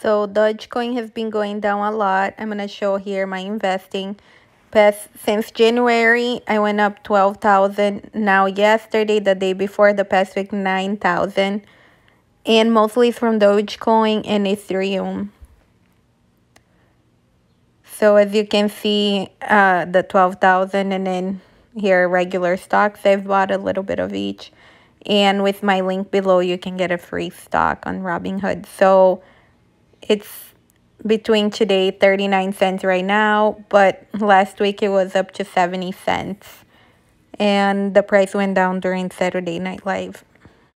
So Dogecoin has been going down a lot. I'm going to show here my investing. Past, since January, I went up 12,000. Now yesterday, the day before, the past week, 9,000. And mostly from Dogecoin and Ethereum. So as you can see, uh, the 12,000 and then here regular stocks. I've bought a little bit of each. And with my link below, you can get a free stock on Robinhood. So it's between today 39 cents right now, but last week it was up to 70 cents. And the price went down during Saturday Night Live.